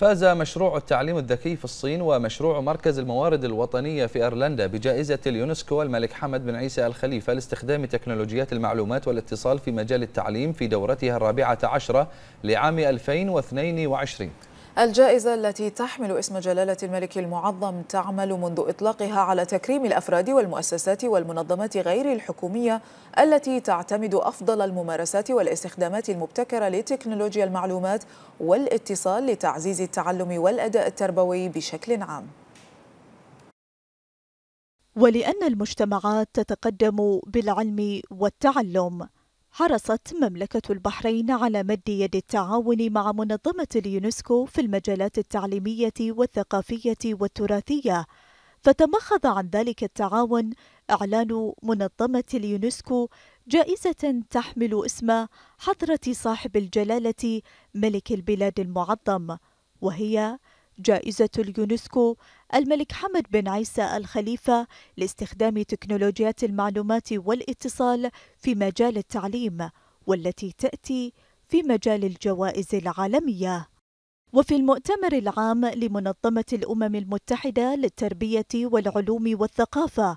فاز مشروع التعليم الذكي في الصين ومشروع مركز الموارد الوطنية في أيرلندا بجائزة اليونسكو الملك حمد بن عيسى الخليفة لاستخدام تكنولوجيات المعلومات والاتصال في مجال التعليم في دورتها الرابعة عشرة لعام 2022 الجائزة التي تحمل اسم جلالة الملك المعظم تعمل منذ إطلاقها على تكريم الأفراد والمؤسسات والمنظمات غير الحكومية التي تعتمد أفضل الممارسات والاستخدامات المبتكرة لتكنولوجيا المعلومات والاتصال لتعزيز التعلم والأداء التربوي بشكل عام ولأن المجتمعات تتقدم بالعلم والتعلم حرصت مملكة البحرين على مد يد التعاون مع منظمة اليونسكو في المجالات التعليمية والثقافية والتراثية، فتمخض عن ذلك التعاون إعلان منظمة اليونسكو جائزة تحمل اسم حضرة صاحب الجلالة ملك البلاد المعظم، وهي جائزة اليونسكو الملك حمد بن عيسى الخليفة لاستخدام تكنولوجيات المعلومات والاتصال في مجال التعليم والتي تأتي في مجال الجوائز العالمية وفي المؤتمر العام لمنظمة الأمم المتحدة للتربية والعلوم والثقافة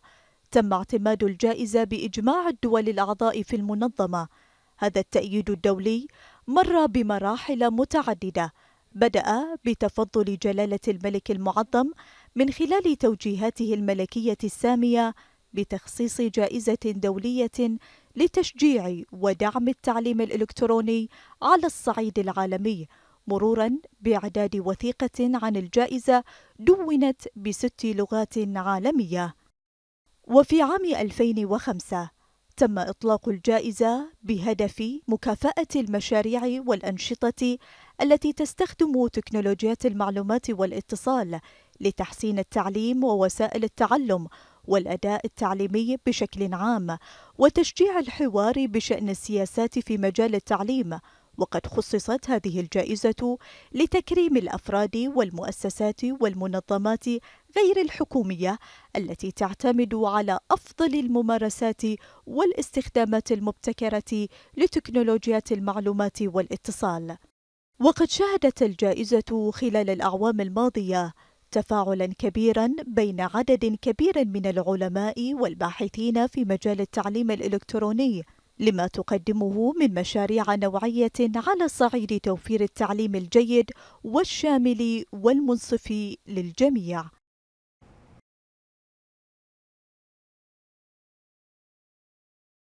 تم اعتماد الجائزة بإجماع الدول الأعضاء في المنظمة هذا التأييد الدولي مر بمراحل متعددة بدأ بتفضل جلالة الملك المعظم من خلال توجيهاته الملكية السامية بتخصيص جائزة دولية لتشجيع ودعم التعليم الإلكتروني على الصعيد العالمي مرورا بإعداد وثيقة عن الجائزة دونت بست لغات عالمية وفي عام 2005 تم إطلاق الجائزة بهدف مكافأة المشاريع والأنشطة التي تستخدم تكنولوجيات المعلومات والاتصال لتحسين التعليم ووسائل التعلم والاداء التعليمي بشكل عام وتشجيع الحوار بشان السياسات في مجال التعليم وقد خصصت هذه الجائزه لتكريم الافراد والمؤسسات والمنظمات غير الحكوميه التي تعتمد على افضل الممارسات والاستخدامات المبتكره لتكنولوجيات المعلومات والاتصال وقد شهدت الجائزه خلال الاعوام الماضيه تفاعلا كبيرا بين عدد كبير من العلماء والباحثين في مجال التعليم الإلكتروني لما تقدمه من مشاريع نوعية على صعيد توفير التعليم الجيد والشامل والمنصف للجميع